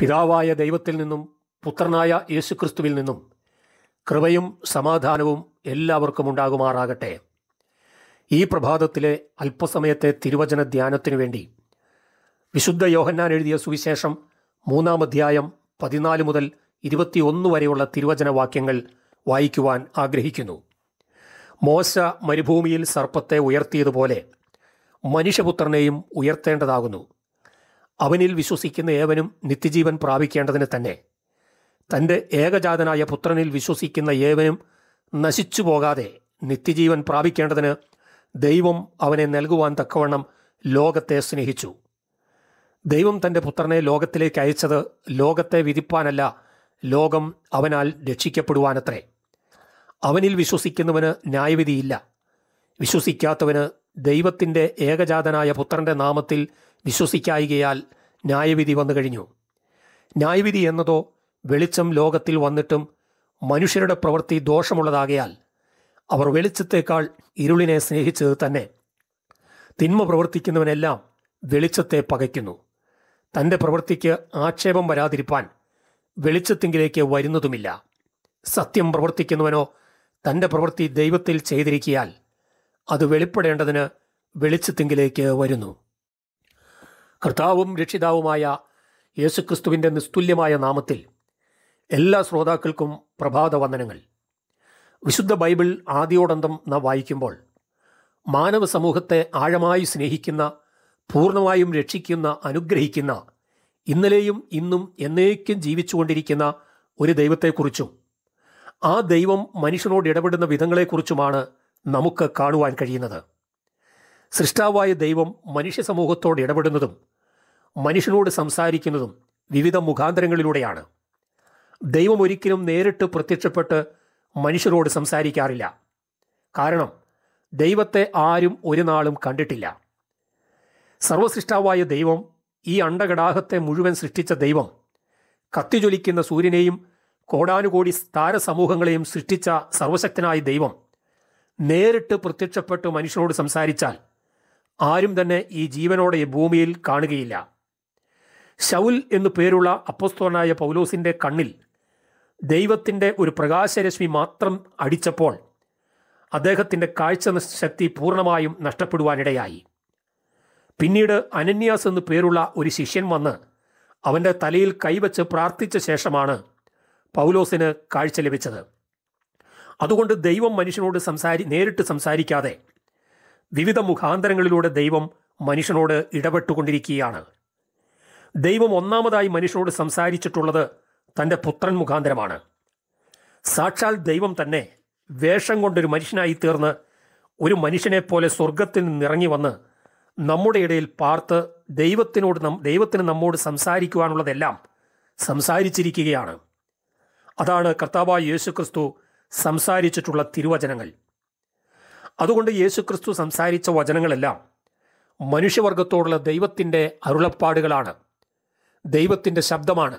പിതാവായ ദൈവത്തിൽ നിന്നും പുത്രനായ യേശുക്രിസ്തുവിൽ നിന്നും കൃപയും സമാധാനവും എല്ലാവർക്കും ഉണ്ടാകുമാറാകട്ടെ ഈ പ്രഭാതത്തിലെ അല്പസമയത്തെ തിരുവചന ധ്യാനത്തിനു വേണ്ടി വിശുദ്ധ യോഹന്നാൻ എഴുതിയ സുവിശേഷം മൂന്നാം അധ്യായം പതിനാല് മുതൽ ഇരുപത്തിയൊന്ന് വരെയുള്ള തിരുവചന വാക്യങ്ങൾ വായിക്കുവാൻ ആഗ്രഹിക്കുന്നു മോശ മരുഭൂമിയിൽ സർപ്പത്തെ ഉയർത്തിയതുപോലെ മനുഷ്യപുത്രനെയും ഉയർത്തേണ്ടതാകുന്നു അവനിൽ വിശ്വസിക്കുന്ന ഏവനും നിത്യജീവൻ പ്രാപിക്കേണ്ടതിന് തന്നെ തൻ്റെ ഏകജാതനായ പുത്രനിൽ വിശ്വസിക്കുന്ന ഏവനും നശിച്ചു പോകാതെ നിത്യജീവൻ പ്രാപിക്കേണ്ടതിന് ദൈവം അവനെ നൽകുവാൻ തക്കവണ്ണം ലോകത്തെ സ്നേഹിച്ചു ദൈവം തൻ്റെ പുത്രനെ ലോകത്തിലേക്ക് അയച്ചത് ലോകത്തെ വിധിപ്പാനല്ല ലോകം അവനാൽ രക്ഷിക്കപ്പെടുവാനത്രേ അവനിൽ വിശ്വസിക്കുന്നവന് ന്യായവിധിയില്ല വിശ്വസിക്കാത്തവന് ദൈവത്തിൻ്റെ ഏകജാതനായ പുത്രൻ്റെ നാമത്തിൽ വിശ്വസിക്കായികയാൽ ന്യായവിധി വന്നു കഴിഞ്ഞു ന്യായവിധി എന്നതോ വെളിച്ചം ലോകത്തിൽ വന്നിട്ടും മനുഷ്യരുടെ പ്രവൃത്തി ദോഷമുള്ളതാകയാൽ അവർ വെളിച്ചത്തേക്കാൾ ഇരുളിനെ സ്നേഹിച്ചത് തന്നെ തിന്മ പ്രവർത്തിക്കുന്നവനെല്ലാം വെളിച്ചത്തെ പകയ്ക്കുന്നു തൻ്റെ പ്രവൃത്തിക്ക് ആക്ഷേപം വരാതിരിപ്പാൻ വെളിച്ചത്തിങ്കിലേക്ക് വരുന്നതുമില്ല സത്യം പ്രവർത്തിക്കുന്നവനോ തൻ്റെ പ്രവൃത്തി ദൈവത്തിൽ ചെയ്തിരിക്കിയാൽ അത് വെളിപ്പെടേണ്ടതിന് വെളിച്ചത്തിങ്കിലേക്ക് വരുന്നു കർത്താവും രക്ഷിതാവുമായ യേശുക്രിസ്തുവിൻ്റെ നിസ്തുല്യമായ നാമത്തിൽ എല്ലാ ശ്രോതാക്കൾക്കും പ്രഭാത വന്ദനങ്ങൾ വിശുദ്ധ ബൈബിൾ ആദ്യോടന്തം നാം വായിക്കുമ്പോൾ മാനവ സമൂഹത്തെ ആഴമായി സ്നേഹിക്കുന്ന പൂർണ്ണമായും രക്ഷിക്കുന്ന അനുഗ്രഹിക്കുന്ന ഇന്നലെയും ഇന്നും എന്നേക്കും ജീവിച്ചുകൊണ്ടിരിക്കുന്ന ഒരു ദൈവത്തെക്കുറിച്ചും ആ ദൈവം മനുഷ്യനോട് ഇടപെടുന്ന വിധങ്ങളെക്കുറിച്ചുമാണ് നമുക്ക് കാണുവാൻ കഴിയുന്നത് സൃഷ്ടാവായ ദൈവം മനുഷ്യ സമൂഹത്തോട് ഇടപെടുന്നതും മനുഷ്യനോട് സംസാരിക്കുന്നതും വിവിധ മുഖാന്തരങ്ങളിലൂടെയാണ് ദൈവം ഒരിക്കലും നേരിട്ട് പ്രത്യക്ഷപ്പെട്ട് മനുഷ്യരോട് സംസാരിക്കാറില്ല കാരണം ദൈവത്തെ ആരും ഒരു നാളും കണ്ടിട്ടില്ല സർവസൃഷ്ടാവായ ദൈവം ഈ അണ്ടഘടാഹത്തെ മുഴുവൻ സൃഷ്ടിച്ച ദൈവം കത്തിജ്വലിക്കുന്ന സൂര്യനെയും കോടാനുകോടി താരസമൂഹങ്ങളെയും സൃഷ്ടിച്ച സർവശക്തനായ ദൈവം നേരിട്ട് പ്രത്യക്ഷപ്പെട്ട് മനുഷ്യനോട് സംസാരിച്ചാൽ ആരും തന്നെ ഈ ജീവനോടെ ഭൂമിയിൽ കാണുകയില്ല ശൗൽ എന്നു പേരുള്ള അപ്പസ്തോനായ പൗലോസിൻ്റെ കണ്ണിൽ ദൈവത്തിൻ്റെ ഒരു പ്രകാശരശ്മി മാത്രം അടിച്ചപ്പോൾ അദ്ദേഹത്തിൻ്റെ കാഴ്ച ശക്തി പൂർണ്ണമായും നഷ്ടപ്പെടുവാനിടയായി പിന്നീട് അനന്യാസ് എന്നു പേരുള്ള ഒരു ശിഷ്യൻ വന്ന് അവൻ്റെ തലയിൽ കൈവച്ച് പ്രാർത്ഥിച്ച ശേഷമാണ് പൗലോസിന് കാഴ്ച ലഭിച്ചത് അതുകൊണ്ട് ദൈവം മനുഷ്യനോട് സംസാരി നേരിട്ട് സംസാരിക്കാതെ വിവിധ മുഖാന്തരങ്ങളിലൂടെ ദൈവം മനുഷ്യനോട് ഇടപെട്ടുകൊണ്ടിരിക്കുകയാണ് ദൈവം ഒന്നാമതായി മനുഷ്യനോട് സംസാരിച്ചിട്ടുള്ളത് തൻ്റെ പുത്രൻ മുഖാന്തരമാണ് സാക്ഷാൽ ദൈവം തന്നെ വേഷം കൊണ്ടൊരു മനുഷ്യനായി തീർന്ന് ഒരു മനുഷ്യനെപ്പോലെ സ്വർഗത്തിൽ നിന്നിറങ്ങി വന്ന് നമ്മുടെ ഇടയിൽ പാർത്ത് ദൈവത്തിനോട് ദൈവത്തിന് നമ്മോട് സംസാരിക്കുവാനുള്ളതെല്ലാം സംസാരിച്ചിരിക്കുകയാണ് അതാണ് കർത്താവായ യേശുക്രിസ്തു സംസാരിച്ചിട്ടുള്ള തിരുവചനങ്ങൾ അതുകൊണ്ട് യേശുക്രിസ്തു സംസാരിച്ച വചനങ്ങളെല്ലാം മനുഷ്യവർഗത്തോടുള്ള ദൈവത്തിൻ്റെ അരുളപ്പാടുകളാണ് ദൈവത്തിൻ്റെ ശബ്ദമാണ്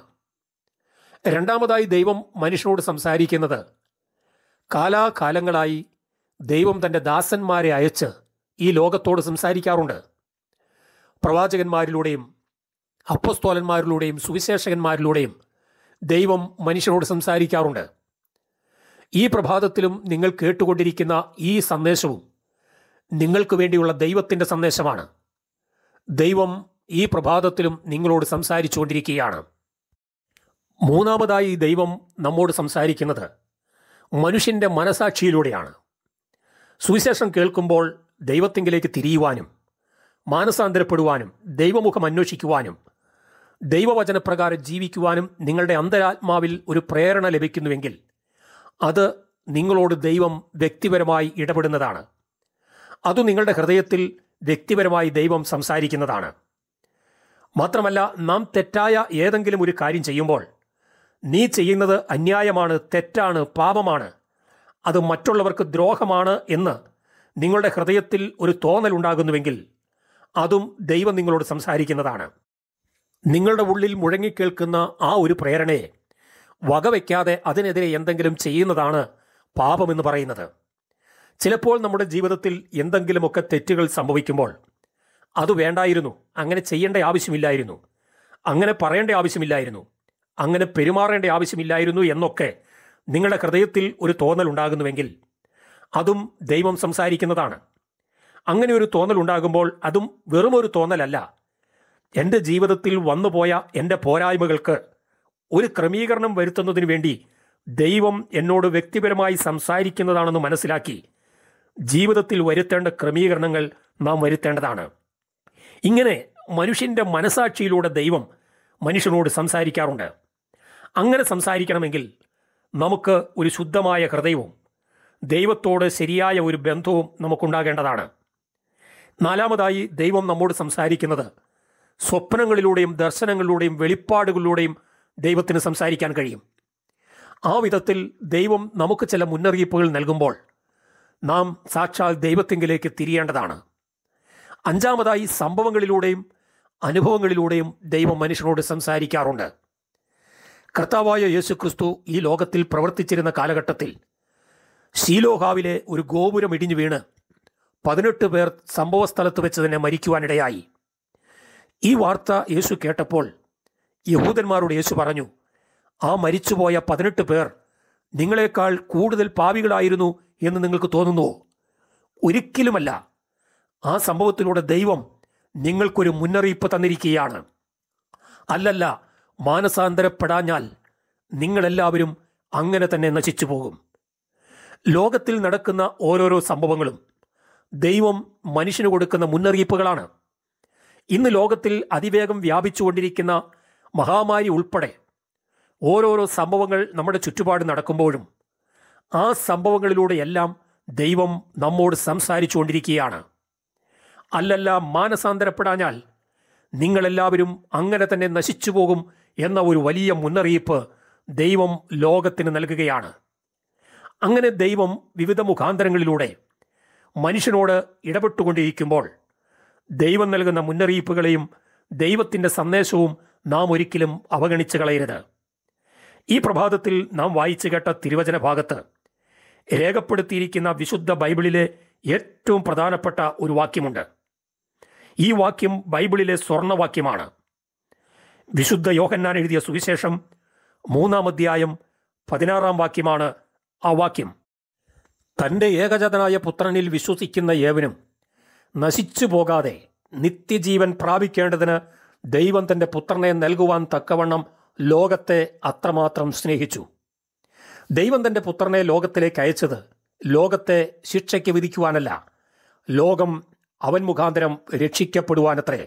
രണ്ടാമതായി ദൈവം മനുഷ്യനോട് സംസാരിക്കുന്നത് കാലാകാലങ്ങളായി ദൈവം തൻ്റെ ദാസന്മാരെ അയച്ച് ഈ ലോകത്തോട് സംസാരിക്കാറുണ്ട് പ്രവാചകന്മാരിലൂടെയും അപ്പസ്തോലന്മാരിലൂടെയും സുവിശേഷകന്മാരിലൂടെയും ദൈവം മനുഷ്യനോട് സംസാരിക്കാറുണ്ട് ഈ പ്രഭാതത്തിലും നിങ്ങൾ കേട്ടുകൊണ്ടിരിക്കുന്ന ഈ സന്ദേശവും നിങ്ങൾക്ക് വേണ്ടിയുള്ള ദൈവത്തിൻ്റെ സന്ദേശമാണ് ദൈവം ഈ പ്രഭാതത്തിലും നിങ്ങളോട് സംസാരിച്ചുകൊണ്ടിരിക്കുകയാണ് മൂന്നാമതായി ദൈവം നമ്മോട് സംസാരിക്കുന്നത് മനുഷ്യൻ്റെ മനസാക്ഷിയിലൂടെയാണ് സുവിശേഷം കേൾക്കുമ്പോൾ ദൈവത്തിങ്കിലേക്ക് തിരിയുവാനും മാനസാന്തരപ്പെടുവാനും ദൈവമുഖം അന്വേഷിക്കുവാനും ദൈവവചനപ്രകാരം ജീവിക്കുവാനും നിങ്ങളുടെ അന്തരാത്മാവിൽ ഒരു പ്രേരണ ലഭിക്കുന്നുവെങ്കിൽ അത് നിങ്ങളോട് ദൈവം വ്യക്തിപരമായി ഇടപെടുന്നതാണ് അതു നിങ്ങളുടെ ഹൃദയത്തിൽ വ്യക്തിപരമായി ദൈവം സംസാരിക്കുന്നതാണ് മാത്രമല്ല നാം തെറ്റായ ഏതെങ്കിലും ഒരു കാര്യം ചെയ്യുമ്പോൾ നീ ചെയ്യുന്നത് അന്യായമാണ് തെറ്റാണ് പാപമാണ് അത് മറ്റുള്ളവർക്ക് ദ്രോഹമാണ് എന്ന് നിങ്ങളുടെ ഹൃദയത്തിൽ ഒരു തോന്നൽ ഉണ്ടാകുന്നുവെങ്കിൽ അതും ദൈവം നിങ്ങളോട് സംസാരിക്കുന്നതാണ് നിങ്ങളുടെ ഉള്ളിൽ മുഴങ്ങിക്കേൾക്കുന്ന ആ ഒരു പ്രേരണയെ വകവയ്ക്കാതെ അതിനെതിരെ എന്തെങ്കിലും ചെയ്യുന്നതാണ് പാപമെന്ന് പറയുന്നത് ചിലപ്പോൾ നമ്മുടെ ജീവിതത്തിൽ എന്തെങ്കിലുമൊക്കെ തെറ്റുകൾ സംഭവിക്കുമ്പോൾ അത് വേണ്ടായിരുന്നു അങ്ങനെ ചെയ്യേണ്ട ആവശ്യമില്ലായിരുന്നു അങ്ങനെ പറയേണ്ട ആവശ്യമില്ലായിരുന്നു അങ്ങനെ പെരുമാറേണ്ട ആവശ്യമില്ലായിരുന്നു എന്നൊക്കെ നിങ്ങളുടെ ഹൃദയത്തിൽ ഒരു തോന്നൽ ഉണ്ടാകുന്നുവെങ്കിൽ അതും ദൈവം സംസാരിക്കുന്നതാണ് അങ്ങനെ ഒരു തോന്നൽ ഉണ്ടാകുമ്പോൾ അതും വെറുമൊരു തോന്നലല്ല എൻ്റെ ജീവിതത്തിൽ വന്നുപോയ എൻ്റെ പോരായ്മകൾക്ക് ഒരു ക്രമീകരണം വരുത്തുന്നതിന് വേണ്ടി ദൈവം എന്നോട് വ്യക്തിപരമായി സംസാരിക്കുന്നതാണെന്ന് മനസ്സിലാക്കി ജീവിതത്തിൽ വരുത്തേണ്ട ക്രമീകരണങ്ങൾ നാം വരുത്തേണ്ടതാണ് ഇങ്ങനെ മനുഷ്യൻ്റെ മനസാക്ഷിയിലൂടെ ദൈവം മനുഷ്യനോട് സംസാരിക്കാറുണ്ട് അങ്ങനെ സംസാരിക്കണമെങ്കിൽ നമുക്ക് ഒരു ശുദ്ധമായ ഹൃദയവും ദൈവത്തോട് ശരിയായ ഒരു ബന്ധവും നമുക്കുണ്ടാകേണ്ടതാണ് നാലാമതായി ദൈവം നമ്മോട് സംസാരിക്കുന്നത് സ്വപ്നങ്ങളിലൂടെയും ദർശനങ്ങളിലൂടെയും വെളിപ്പാടുകളിലൂടെയും ദൈവത്തിന് സംസാരിക്കാൻ കഴിയും ആ വിധത്തിൽ ദൈവം നമുക്ക് ചില മുന്നറിയിപ്പുകൾ നൽകുമ്പോൾ നാം സാക്ഷാൽ ദൈവത്തെങ്കിലേക്ക് തിരിയേണ്ടതാണ് അഞ്ചാമതായി സംഭവങ്ങളിലൂടെയും അനുഭവങ്ങളിലൂടെയും ദൈവം മനുഷ്യനോട് സംസാരിക്കാറുണ്ട് കർത്താവായ യേശുക്രിസ്തു ഈ ലോകത്തിൽ പ്രവർത്തിച്ചിരുന്ന കാലഘട്ടത്തിൽ ഷീലോഹാവിലെ ഒരു ഗോപുരം ഇടിഞ്ഞു വീണ് പതിനെട്ട് പേർ സംഭവസ്ഥലത്ത് വെച്ച് തന്നെ മരിക്കുവാനിടയായി ഈ വാർത്ത യേശു കേട്ടപ്പോൾ യഹൂദന്മാരോട് യേശു പറഞ്ഞു ആ മരിച്ചുപോയ പതിനെട്ട് പേർ നിങ്ങളെക്കാൾ കൂടുതൽ പാവികളായിരുന്നു എന്ന് നിങ്ങൾക്ക് തോന്നുന്നുവോ ഒരിക്കലുമല്ല ആ സംഭവത്തിലൂടെ ദൈവം നിങ്ങൾക്കൊരു മുന്നറിയിപ്പ് തന്നിരിക്കുകയാണ് അല്ലല്ല മാനസാന്തരപ്പെടാഞ്ഞാൽ നിങ്ങളെല്ലാവരും അങ്ങനെ തന്നെ നശിച്ചു പോകും ലോകത്തിൽ നടക്കുന്ന ഓരോരോ സംഭവങ്ങളും ദൈവം മനുഷ്യന് കൊടുക്കുന്ന മുന്നറിയിപ്പുകളാണ് ഇന്ന് ലോകത്തിൽ അതിവേഗം വ്യാപിച്ചുകൊണ്ടിരിക്കുന്ന മഹാമാരി ഉൾപ്പെടെ ഓരോരോ സംഭവങ്ങൾ നമ്മുടെ ചുറ്റുപാട് നടക്കുമ്പോഴും ആ സംഭവങ്ങളിലൂടെയെല്ലാം ദൈവം നമ്മോട് സംസാരിച്ചുകൊണ്ടിരിക്കുകയാണ് അല്ലല്ല മാനസാന്തരപ്പെടാഞ്ഞാൽ നിങ്ങളെല്ലാവരും അങ്ങനെ തന്നെ നശിച്ചു പോകും എന്ന ഒരു വലിയ മുന്നറിയിപ്പ് ദൈവം ലോകത്തിന് നൽകുകയാണ് അങ്ങനെ ദൈവം വിവിധ മുഖാന്തരങ്ങളിലൂടെ മനുഷ്യനോട് ഇടപെട്ടുകൊണ്ടിരിക്കുമ്പോൾ ദൈവം നൽകുന്ന മുന്നറിയിപ്പുകളെയും ദൈവത്തിൻ്റെ സന്ദേശവും നാം ഒരിക്കലും അവഗണിച്ചു കളയരുത് ഈ പ്രഭാതത്തിൽ നാം വായിച്ചു കേട്ട തിരുവചന ഭാഗത്ത് രേഖപ്പെടുത്തിയിരിക്കുന്ന വിശുദ്ധ ബൈബിളിലെ ഏറ്റവും പ്രധാനപ്പെട്ട ഒരു വാക്യമുണ്ട് ഈ വാക്യം ബൈബിളിലെ സ്വർണവാക്യമാണ് വിശുദ്ധ യോഹന്നാൻ എഴുതിയ സുവിശേഷം മൂന്നാം അധ്യായം പതിനാറാം വാക്യമാണ് ആ വാക്യം തൻ്റെ ഏകജതനായ പുത്രനിൽ വിശ്വസിക്കുന്ന ഏവനും നശിച്ചു പോകാതെ നിത്യജീവൻ പ്രാപിക്കേണ്ടതിന് ദൈവം തൻ്റെ പുത്രനെ നൽകുവാൻ തക്കവണ്ണം ലോകത്തെ അത്രമാത്രം സ്നേഹിച്ചു ദൈവം തൻ്റെ പുത്രനെ ലോകത്തിലേക്ക് അയച്ചത് ലോകത്തെ ശിക്ഷയ്ക്ക് വിധിക്കുവാനല്ല ലോകം അവൻ മുഖാന്തരം രക്ഷിക്കപ്പെടുവാനത്രേ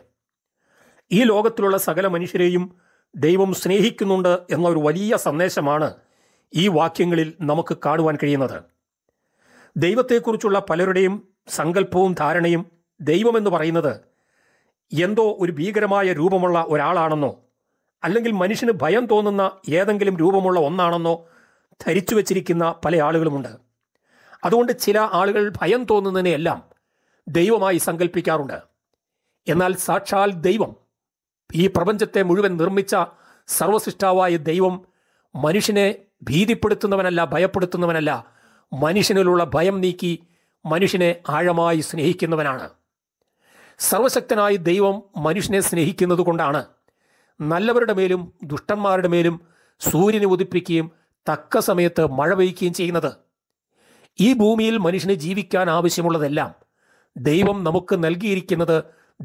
ഈ ലോകത്തിലുള്ള സകല മനുഷ്യരെയും ദൈവം സ്നേഹിക്കുന്നുണ്ട് എന്ന ഒരു വലിയ സന്ദേശമാണ് ഈ വാക്യങ്ങളിൽ നമുക്ക് കാണുവാൻ കഴിയുന്നത് ദൈവത്തെക്കുറിച്ചുള്ള പലരുടെയും സങ്കല്പവും ധാരണയും ദൈവമെന്ന് പറയുന്നത് എന്തോ ഒരു ഭീകരമായ രൂപമുള്ള ഒരാളാണെന്നോ അല്ലെങ്കിൽ മനുഷ്യന് ഭയം തോന്നുന്ന ഏതെങ്കിലും രൂപമുള്ള ഒന്നാണെന്നോ ധരിച്ചു വച്ചിരിക്കുന്ന പല ആളുകളുമുണ്ട് അതുകൊണ്ട് ചില ആളുകൾ ഭയം തോന്നുന്നതിനെയെല്ലാം ദൈവമായി സങ്കല്പിക്കാറുണ്ട് എന്നാൽ സാക്ഷാൽ ദൈവം ഈ പ്രപഞ്ചത്തെ മുഴുവൻ നിർമ്മിച്ച സർവസൃഷ്ടാവായ ദൈവം മനുഷ്യനെ ഭീതിപ്പെടുത്തുന്നവനല്ല ഭയപ്പെടുത്തുന്നവനല്ല മനുഷ്യനിലുള്ള ഭയം നീക്കി മനുഷ്യനെ ആഴമായി സ്നേഹിക്കുന്നവനാണ് സർവശക്തനായ ദൈവം മനുഷ്യനെ സ്നേഹിക്കുന്നത് കൊണ്ടാണ് നല്ലവരുടെ മേലും ദുഷ്ടന്മാരുടെ മേലും സൂര്യനെ ഉദിപ്പിക്കുകയും തക്ക സമയത്ത് മഴ പെയ്യുകയും ചെയ്യുന്നത് ഈ ഭൂമിയിൽ മനുഷ്യന് ജീവിക്കാൻ ആവശ്യമുള്ളതെല്ലാം ദൈവം നമുക്ക് നൽകിയിരിക്കുന്നത്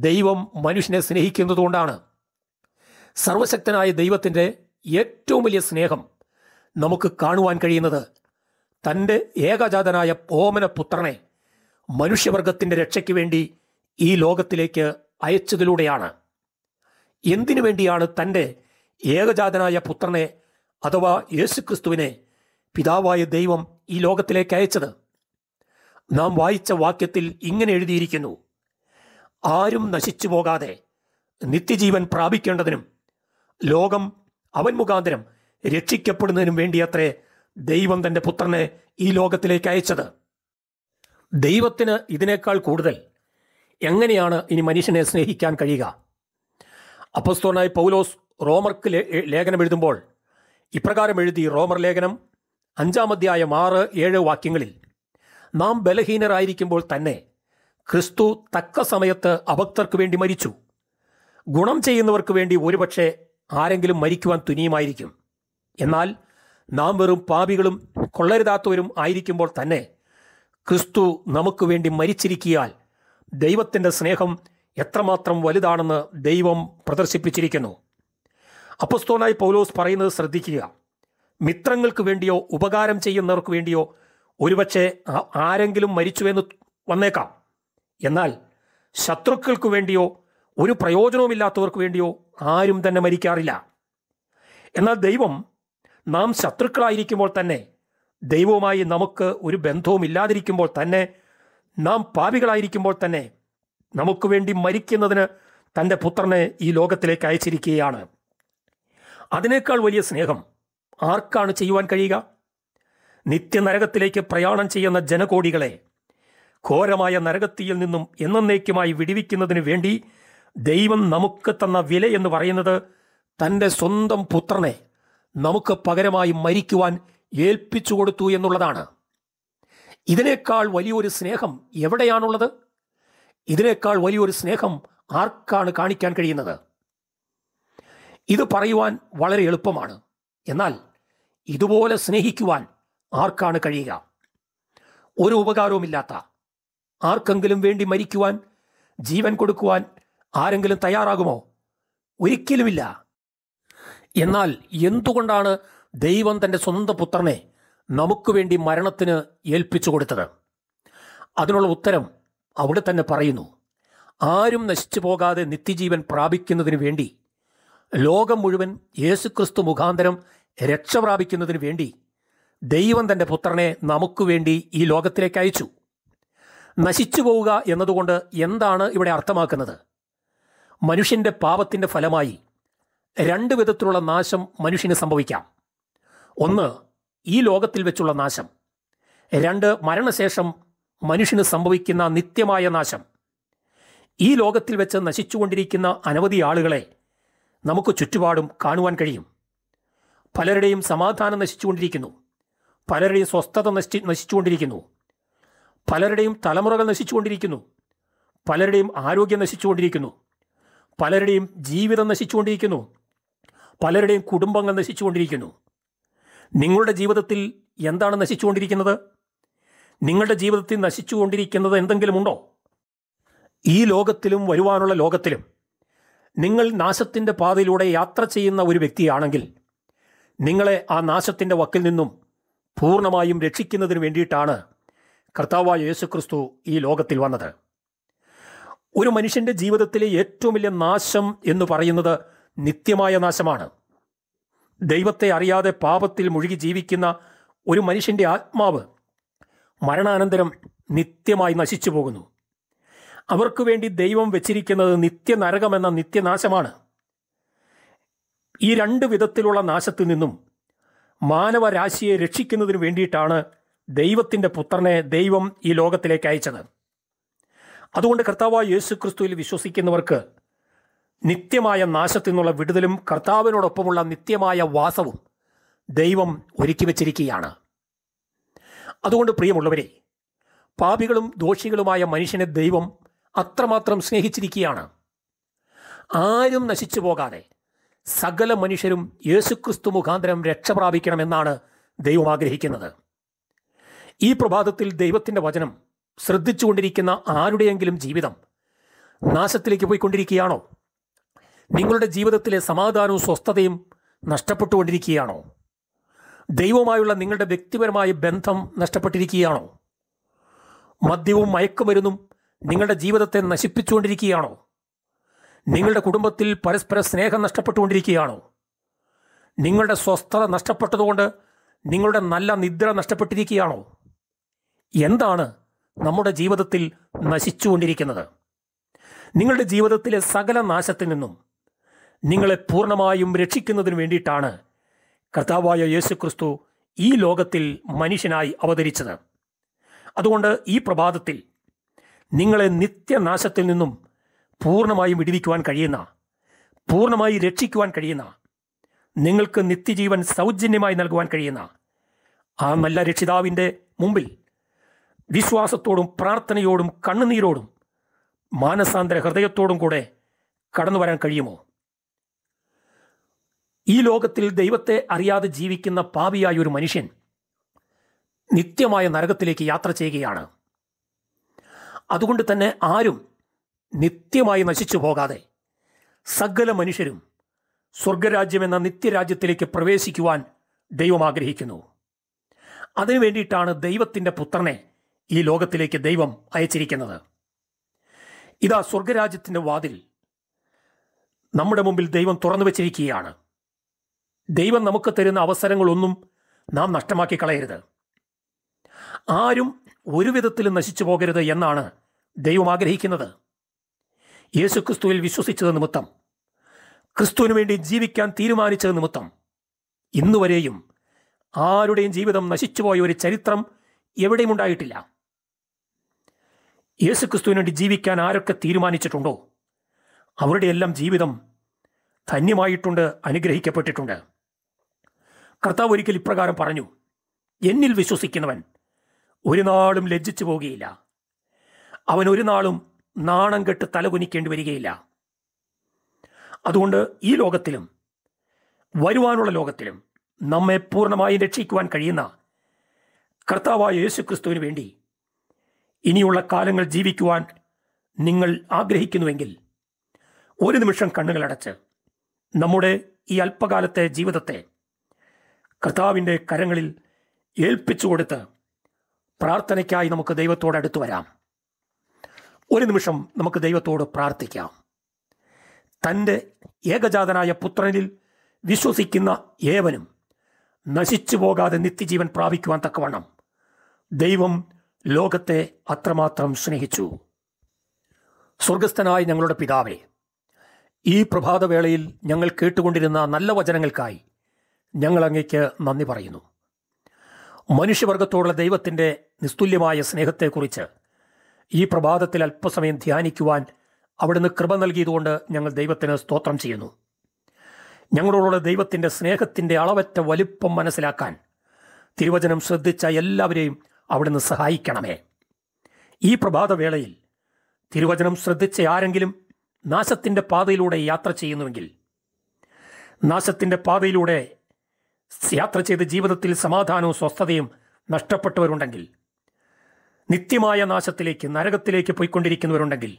ദൈവം മനുഷ്യനെ സ്നേഹിക്കുന്നതുകൊണ്ടാണ് സർവശക്തനായ ദൈവത്തിൻ്റെ ഏറ്റവും വലിയ സ്നേഹം നമുക്ക് കാണുവാൻ കഴിയുന്നത് തൻ്റെ ഏകജാതനായ പോമന പുത്രനെ മനുഷ്യവർഗത്തിൻ്റെ രക്ഷയ്ക്ക് വേണ്ടി ഈ ലോകത്തിലേക്ക് അയച്ചതിലൂടെയാണ് എന്തിനു വേണ്ടിയാണ് തൻ്റെ ഏകജാതനായ പുത്രനെ അഥവാ യേശുക്രിസ്തുവിനെ പിതാവായ ദൈവം ഈ ലോകത്തിലേക്ക് അയച്ചത് നാം വായിച്ച വാക്യത്തിൽ ഇങ്ങനെ എഴുതിയിരിക്കുന്നു ആരും നശിച്ചു പോകാതെ നിത്യജീവൻ പ്രാപിക്കേണ്ടതിനും ലോകം അവൻ മുഖാന്തരം രക്ഷിക്കപ്പെടുന്നതിനും വേണ്ടിയത്രേ ദൈവം തൻ്റെ പുത്രനെ ഈ ലോകത്തിലേക്ക് അയച്ചത് ദൈവത്തിന് ഇതിനേക്കാൾ കൂടുതൽ എങ്ങനെയാണ് ഇനി മനുഷ്യനെ സ്നേഹിക്കാൻ കഴിയുക അപ്പസ്തോനായി പൗലോസ് റോമർക്ക് ലേഖനം എഴുതുമ്പോൾ ഇപ്രകാരം എഴുതി റോമർ ലേഖനം അഞ്ചാം അധ്യായം ആറ് ഏഴ് വാക്യങ്ങളിൽ നാം ബലഹീനരായിരിക്കുമ്പോൾ തന്നെ ക്രിസ്തു തക്ക സമയത്ത് അഭക്തർക്ക് വേണ്ടി മരിച്ചു ഗുണം ചെയ്യുന്നവർക്ക് വേണ്ടി ഒരുപക്ഷെ ആരെങ്കിലും മരിക്കുവാൻ തുനിയുമായിരിക്കും എന്നാൽ നാം വെറും പാപികളും കൊള്ളരുതാത്തവരും ആയിരിക്കുമ്പോൾ തന്നെ ക്രിസ്തു നമുക്ക് വേണ്ടി മരിച്ചിരിക്കിയാൽ ദൈവത്തിൻ്റെ സ്നേഹം എത്രമാത്രം വലുതാണെന്ന് ദൈവം പ്രദർശിപ്പിച്ചിരിക്കുന്നു അപ്പസ്തോനായി പൗലോസ് പറയുന്നത് ശ്രദ്ധിക്കുക മിത്രങ്ങൾക്ക് വേണ്ടിയോ ഉപകാരം ചെയ്യുന്നവർക്ക് വേണ്ടിയോ ഒരുപക്ഷെ ആരെങ്കിലും മരിച്ചുവെന്ന് വന്നേക്കാം എന്നാൽ ശത്രുക്കൾക്ക് വേണ്ടിയോ ഒരു പ്രയോജനവുമില്ലാത്തവർക്ക് വേണ്ടിയോ ആരും തന്നെ മരിക്കാറില്ല എന്നാൽ ദൈവം നാം ശത്രുക്കളായിരിക്കുമ്പോൾ തന്നെ ദൈവവുമായി നമുക്ക് ഒരു ബന്ധവും ഇല്ലാതിരിക്കുമ്പോൾ തന്നെ നാം പാപികളായിരിക്കുമ്പോൾ തന്നെ നമുക്ക് വേണ്ടി മരിക്കുന്നതിന് തൻ്റെ പുത്രനെ ഈ ലോകത്തിലേക്ക് അയച്ചിരിക്കുകയാണ് അതിനേക്കാൾ വലിയ സ്നേഹം ആർക്കാണ് ചെയ്യുവാൻ കഴിയുക നിത്യനരകത്തിലേക്ക് പ്രയാണം ചെയ്യുന്ന ജനകോടികളെ ഘോരമായ നരകത്തിയിൽ നിന്നും എന്നേക്കുമായി വിടിവിക്കുന്നതിനു വേണ്ടി ദൈവം നമുക്ക് തന്ന വില എന്ന് പറയുന്നത് തൻ്റെ സ്വന്തം പുത്രനെ നമുക്ക് പകരമായി മരിക്കുവാൻ ഏൽപ്പിച്ചു കൊടുത്തു എന്നുള്ളതാണ് ഇതിനേക്കാൾ വലിയൊരു സ്നേഹം എവിടെയാണുള്ളത് ഇതിനേക്കാൾ വലിയൊരു സ്നേഹം ആർക്കാണ് കാണിക്കാൻ കഴിയുന്നത് ഇത് പറയുവാൻ വളരെ എളുപ്പമാണ് എന്നാൽ ഇതുപോലെ സ്നേഹിക്കുവാൻ ആർക്കാണ് കഴിയുക ഒരു ഉപകാരവുമില്ലാത്ത ആർക്കെങ്കിലും വേണ്ടി മരിക്കുവാൻ ജീവൻ കൊടുക്കുവാൻ ആരെങ്കിലും തയ്യാറാകുമോ ഒരിക്കലുമില്ല എന്നാൽ എന്തുകൊണ്ടാണ് ദൈവം തൻ്റെ സ്വന്തം പുത്രനെ നമുക്ക് വേണ്ടി മരണത്തിന് ഏൽപ്പിച്ചു കൊടുത്തത് അതിനുള്ള ഉത്തരം അവിടെ തന്നെ പറയുന്നു ആരും നശിച്ചു പോകാതെ നിത്യജീവൻ പ്രാപിക്കുന്നതിന് വേണ്ടി ലോകം മുഴുവൻ യേശുക്രിസ്തു മുഖാന്തരം രക്ഷ പ്രാപിക്കുന്നതിന് വേണ്ടി ദൈവം തൻ്റെ പുത്രനെ നമുക്ക് വേണ്ടി ഈ ലോകത്തിലേക്ക് അയച്ചു നശിച്ചു പോവുക എന്നതുകൊണ്ട് എന്താണ് ഇവിടെ അർത്ഥമാക്കുന്നത് മനുഷ്യൻ്റെ പാപത്തിൻ്റെ ഫലമായി രണ്ട് വിധത്തിലുള്ള നാശം മനുഷ്യന് സംഭവിക്കാം ഒന്ന് ഈ ലോകത്തിൽ വെച്ചുള്ള നാശം രണ്ട് മരണശേഷം മനുഷ്യന് സംഭവിക്കുന്ന നിത്യമായ നാശം ഈ ലോകത്തിൽ വെച്ച് നശിച്ചുകൊണ്ടിരിക്കുന്ന അനവധി ആളുകളെ നമുക്ക് ചുറ്റുപാടും കാണുവാൻ കഴിയും പലരുടെയും സമാധാനം നശിച്ചുകൊണ്ടിരിക്കുന്നു പലരുടെയും സ്വസ്ഥത നശി നശിച്ചുകൊണ്ടിരിക്കുന്നു പലരുടെയും തലമുറകൾ നശിച്ചുകൊണ്ടിരിക്കുന്നു പലരുടെയും ആരോഗ്യം നശിച്ചുകൊണ്ടിരിക്കുന്നു പലരുടെയും ജീവിതം നശിച്ചുകൊണ്ടിരിക്കുന്നു പലരുടെയും കുടുംബങ്ങൾ നശിച്ചുകൊണ്ടിരിക്കുന്നു നിങ്ങളുടെ ജീവിതത്തിൽ എന്താണ് നശിച്ചുകൊണ്ടിരിക്കുന്നത് നിങ്ങളുടെ ജീവിതത്തിൽ നശിച്ചുകൊണ്ടിരിക്കുന്നത് എന്തെങ്കിലുമുണ്ടോ ഈ ലോകത്തിലും വരുവാനുള്ള ലോകത്തിലും നിങ്ങൾ നാശത്തിൻ്റെ പാതയിലൂടെ യാത്ര ചെയ്യുന്ന ഒരു വ്യക്തിയാണെങ്കിൽ നിങ്ങളെ ആ നാശത്തിൻ്റെ വക്കിൽ നിന്നും പൂർണ്ണമായും രക്ഷിക്കുന്നതിന് വേണ്ടിയിട്ടാണ് കർത്താവായ യേശുക്രിസ്തു ഈ ലോകത്തിൽ വന്നത് ഒരു മനുഷ്യൻ്റെ ജീവിതത്തിലെ ഏറ്റവും വലിയ നാശം എന്ന് പറയുന്നത് നിത്യമായ നാശമാണ് ദൈവത്തെ അറിയാതെ പാപത്തിൽ മുഴുകി ജീവിക്കുന്ന ഒരു മനുഷ്യൻ്റെ ആത്മാവ് മരണാനന്തരം നിത്യമായി നശിച്ചു പോകുന്നു അവർക്ക് വേണ്ടി ദൈവം വെച്ചിരിക്കുന്നത് നിത്യനരകമെന്ന നിത്യനാശമാണ് ഈ രണ്ട് വിധത്തിലുള്ള നാശത്തിൽ നിന്നും മാനവരാശിയെ രക്ഷിക്കുന്നതിന് വേണ്ടിയിട്ടാണ് ദൈവത്തിൻ്റെ പുത്രനെ ദൈവം ഈ ലോകത്തിലേക്ക് അയച്ചത് അതുകൊണ്ട് കർത്താവായ യേശു ക്രിസ്തുവിൽ വിശ്വസിക്കുന്നവർക്ക് നിത്യമായ നാശത്തു നിന്നുള്ള വിടുതലും കർത്താവിനോടൊപ്പമുള്ള നിത്യമായ വാസവും ദൈവം ഒരുക്കി വച്ചിരിക്കുകയാണ് അതുകൊണ്ട് പ്രിയമുള്ളവരെ പാപികളും ദോഷികളുമായ മനുഷ്യനെ ദൈവം അത്രമാത്രം സ്നേഹിച്ചിരിക്കുകയാണ് ആരും നശിച്ചു പോകാതെ സകല മനുഷ്യരും യേശുക്രിസ്തു മുഖാന്തരം രക്ഷ ദൈവം ആഗ്രഹിക്കുന്നത് ഈ പ്രഭാതത്തിൽ ദൈവത്തിൻ്റെ വചനം ശ്രദ്ധിച്ചുകൊണ്ടിരിക്കുന്ന ആരുടെയെങ്കിലും ജീവിതം നാശത്തിലേക്ക് പോയിക്കൊണ്ടിരിക്കുകയാണോ നിങ്ങളുടെ ജീവിതത്തിലെ സമാധാനവും സ്വസ്ഥതയും നഷ്ടപ്പെട്ടുകൊണ്ടിരിക്കുകയാണോ ദൈവവുമായുള്ള നിങ്ങളുടെ വ്യക്തിപരമായ ബന്ധം നഷ്ടപ്പെട്ടിരിക്കുകയാണോ മദ്യവും മയക്കുമരുന്നും നിങ്ങളുടെ ജീവിതത്തെ നശിപ്പിച്ചുകൊണ്ടിരിക്കുകയാണോ നിങ്ങളുടെ കുടുംബത്തിൽ പരസ്പര സ്നേഹം നഷ്ടപ്പെട്ടുകൊണ്ടിരിക്കുകയാണോ നിങ്ങളുടെ സ്വസ്ഥത നഷ്ടപ്പെട്ടതുകൊണ്ട് നിങ്ങളുടെ നല്ല നിദ്ര നഷ്ടപ്പെട്ടിരിക്കുകയാണോ എന്താണ് നമ്മുടെ ജീവിതത്തിൽ നശിച്ചുകൊണ്ടിരിക്കുന്നത് നിങ്ങളുടെ ജീവിതത്തിലെ സകല നാശത്തിൽ നിന്നും നിങ്ങളെ പൂർണ്ണമായും രക്ഷിക്കുന്നതിന് വേണ്ടിയിട്ടാണ് കർത്താവായ യേശുക്രിസ്തു ഈ ലോകത്തിൽ മനുഷ്യനായി അവതരിച്ചത് അതുകൊണ്ട് ഈ പ്രഭാതത്തിൽ നിങ്ങളെ നിത്യനാശത്തിൽ നിന്നും പൂർണ്ണമായും വിടിവിക്കുവാൻ കഴിയുന്ന പൂർണ്ണമായി രക്ഷിക്കുവാൻ കഴിയുന്ന നിങ്ങൾക്ക് നിത്യജീവൻ സൗജന്യമായി നൽകുവാൻ കഴിയുന്ന ആ നല്ല രക്ഷിതാവിൻ്റെ മുമ്പിൽ വിശ്വാസത്തോടും പ്രാർത്ഥനയോടും കണ്ണുനീരോടും മാനസാന്തര ഹൃദയത്തോടും കൂടെ കടന്നു വരാൻ കഴിയുമോ ഈ ലോകത്തിൽ ദൈവത്തെ അറിയാതെ ജീവിക്കുന്ന പാപിയായ ഒരു മനുഷ്യൻ നിത്യമായ നരകത്തിലേക്ക് യാത്ര ചെയ്യുകയാണ് അതുകൊണ്ട് തന്നെ ആരും നിത്യമായി നശിച്ചു പോകാതെ സകല മനുഷ്യരും സ്വർഗരാജ്യമെന്ന നിത്യരാജ്യത്തിലേക്ക് പ്രവേശിക്കുവാൻ ദൈവം ആഗ്രഹിക്കുന്നു അതിനു വേണ്ടിയിട്ടാണ് ദൈവത്തിൻ്റെ പുത്രനെ ഈ ലോകത്തിലേക്ക് ദൈവം അയച്ചിരിക്കുന്നത് ഇതാ സ്വർഗരാജ്യത്തിൻ്റെ വാതിൽ നമ്മുടെ മുമ്പിൽ ദൈവം തുറന്നു വച്ചിരിക്കുകയാണ് ദൈവം നമുക്ക് തരുന്ന അവസരങ്ങളൊന്നും നാം നഷ്ടമാക്കി കളയരുത് ആരും ഒരു വിധത്തിലും നശിച്ചു പോകരുത് എന്നാണ് ദൈവം ആഗ്രഹിക്കുന്നത് യേശുക്രിസ്തുവിൽ വിശ്വസിച്ചത് നിമിത്തം ക്രിസ്തുവിന് വേണ്ടി ജീവിക്കാൻ തീരുമാനിച്ചത് നിമിത്തം ഇന്നുവരെയും ആരുടെയും ജീവിതം നശിച്ചുപോയ ഒരു ചരിത്രം എവിടെയും ഉണ്ടായിട്ടില്ല യേശുക്രിസ്തുവിന് വേണ്ടി ജീവിക്കാൻ ആരൊക്കെ തീരുമാനിച്ചിട്ടുണ്ടോ അവരുടെ എല്ലാം ജീവിതം ധന്യമായിട്ടുണ്ട് അനുഗ്രഹിക്കപ്പെട്ടിട്ടുണ്ട് കർത്താവ് ഒരിക്കൽ ഇപ്രകാരം പറഞ്ഞു എന്നിൽ വിശ്വസിക്കുന്നവൻ ഒരു നാളും ലജ്ജിച്ചു പോകുകയില്ല അവൻ ഒരു നാളും നാണം കെട്ട് തലകുനിക്കേണ്ടി വരികയില്ല അതുകൊണ്ട് ഈ ലോകത്തിലും വരുവാനുള്ള ലോകത്തിലും നമ്മെ പൂർണ്ണമായും രക്ഷിക്കുവാൻ കഴിയുന്ന കർത്താവായ യേശുക്രിസ്തുവിന് വേണ്ടി ഇനിയുള്ള കാലങ്ങൾ ജീവിക്കുവാൻ നിങ്ങൾ ആഗ്രഹിക്കുന്നുവെങ്കിൽ ഒരു നിമിഷം കണ്ണുകളടച്ച് നമ്മുടെ ഈ അല്പകാലത്തെ ജീവിതത്തെ കർത്താവിൻ്റെ കരങ്ങളിൽ ഏൽപ്പിച്ചു കൊടുത്ത് പ്രാർത്ഥനയ്ക്കായി നമുക്ക് ദൈവത്തോട് അടുത്തു വരാം ഒരു നിമിഷം നമുക്ക് ദൈവത്തോട് പ്രാർത്ഥിക്കാം തൻ്റെ ഏകജാതനായ പുത്രനിൽ വിശ്വസിക്കുന്ന ഏവനും നശിച്ചു പോകാതെ നിത്യജീവൻ പ്രാപിക്കുവാൻ തക്കവണ്ണം ദൈവം ലോകത്തെ അത്രമാത്രം സ്നേഹിച്ചു സ്വർഗസ്ഥനായ ഞങ്ങളുടെ പിതാവേ ഈ പ്രഭാതവേളയിൽ ഞങ്ങൾ കേട്ടുകൊണ്ടിരുന്ന നല്ല വചനങ്ങൾക്കായി ഞങ്ങൾ അങ്ങയ്ക്ക് നന്ദി പറയുന്നു മനുഷ്യവർഗത്തോടുള്ള ദൈവത്തിൻ്റെ നിസ്തുല്യമായ സ്നേഹത്തെക്കുറിച്ച് ഈ പ്രഭാതത്തിൽ അല്പസമയം ധ്യാനിക്കുവാൻ അവിടുന്ന് കൃപ നൽകിയതുകൊണ്ട് ഞങ്ങൾ ദൈവത്തിന് സ്തോത്രം ചെയ്യുന്നു ഞങ്ങളോടുള്ള ദൈവത്തിൻ്റെ സ്നേഹത്തിൻ്റെ അളവറ്റ വലുപ്പം മനസ്സിലാക്കാൻ തിരുവചനം ശ്രദ്ധിച്ച എല്ലാവരെയും അവിടുന്ന് സഹായിക്കണമേ ഈ പ്രഭാതവേളയിൽ തിരുവചനം ശ്രദ്ധിച്ച ആരെങ്കിലും നാശത്തിൻ്റെ പാതയിലൂടെ യാത്ര ചെയ്യുന്നുവെങ്കിൽ നാശത്തിൻ്റെ പാതയിലൂടെ യാത്ര ചെയ്ത് ജീവിതത്തിൽ സമാധാനവും സ്വസ്ഥതയും നഷ്ടപ്പെട്ടവരുണ്ടെങ്കിൽ നിത്യമായ നാശത്തിലേക്ക് നരകത്തിലേക്ക് പോയിക്കൊണ്ടിരിക്കുന്നവരുണ്ടെങ്കിൽ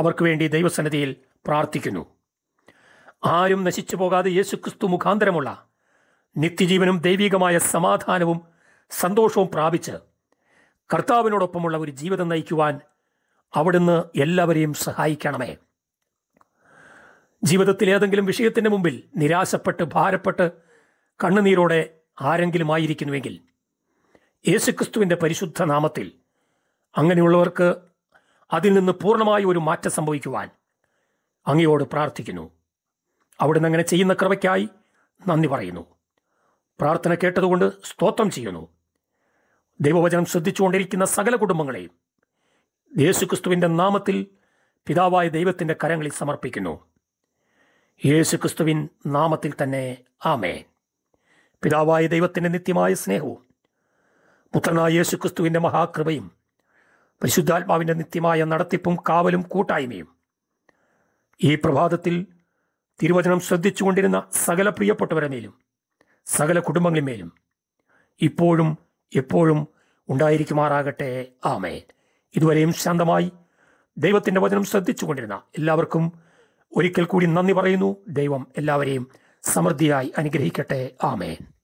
അവർക്ക് വേണ്ടി ദൈവസന്നിധിയിൽ പ്രാർത്ഥിക്കുന്നു ആരും നശിച്ചു പോകാതെ യേശുക്രിസ്തു മുഖാന്തരമുള്ള നിത്യജീവനും ദൈവികമായ സമാധാനവും സന്തോഷവും പ്രാപിച്ച് കർത്താവിനോടൊപ്പമുള്ള ഒരു ജീവിതം നയിക്കുവാൻ അവിടുന്ന് എല്ലാവരെയും സഹായിക്കണമേ ജീവിതത്തിൽ ഏതെങ്കിലും വിഷയത്തിൻ്റെ മുമ്പിൽ നിരാശപ്പെട്ട് ഭാരപ്പെട്ട് കണ്ണുനീരോടെ ആരെങ്കിലും ആയിരിക്കുന്നുവെങ്കിൽ യേശുക്രിസ്തുവിൻ്റെ പരിശുദ്ധ നാമത്തിൽ അങ്ങനെയുള്ളവർക്ക് അതിൽ നിന്ന് പൂർണ്ണമായി ഒരു മാറ്റം സംഭവിക്കുവാൻ അങ്ങയോട് പ്രാർത്ഥിക്കുന്നു അവിടുന്ന് അങ്ങനെ ചെയ്യുന്ന കൃപയ്ക്കായി നന്ദി പറയുന്നു പ്രാർത്ഥന കേട്ടതുകൊണ്ട് സ്തോത്രം ചെയ്യുന്നു ദൈവവചനം ശ്രദ്ധിച്ചുകൊണ്ടിരിക്കുന്ന സകല കുടുംബങ്ങളെയും യേശുക്രിസ്തുവിൻ്റെ നാമത്തിൽ പിതാവായ ദൈവത്തിൻ്റെ കരങ്ങളിൽ സമർപ്പിക്കുന്നു യേശുക്രിസ്തുവിൻ നാമത്തിൽ തന്നെ ആമേൻ പിതാവായ ദൈവത്തിൻ്റെ നിത്യമായ സ്നേഹവും പുത്രനായ യേശുക്രിസ്തുവിൻ്റെ മഹാകൃപയും പരിശുദ്ധാത്മാവിൻ്റെ നിത്യമായ നടത്തിപ്പും കാവലും കൂട്ടായ്മയും ഈ പ്രഭാതത്തിൽ തിരുവചനം ശ്രദ്ധിച്ചുകൊണ്ടിരുന്ന സകല പ്രിയപ്പെട്ടവരെ മേലും സകല കുടുംബങ്ങളിന്മേലും ഇപ്പോഴും എപ്പോഴും ഉണ്ടായിരിക്കുമാറാകട്ടെ ആമേ ഇതുവരെയും ശാന്തമായി ദൈവത്തിൻ്റെ വചനം ശ്രദ്ധിച്ചുകൊണ്ടിരുന്ന എല്ലാവർക്കും ഒരിക്കൽ കൂടി നന്ദി പറയുന്നു ദൈവം എല്ലാവരെയും സമൃദ്ധിയായി അനുഗ്രഹിക്കട്ടെ ആമേൻ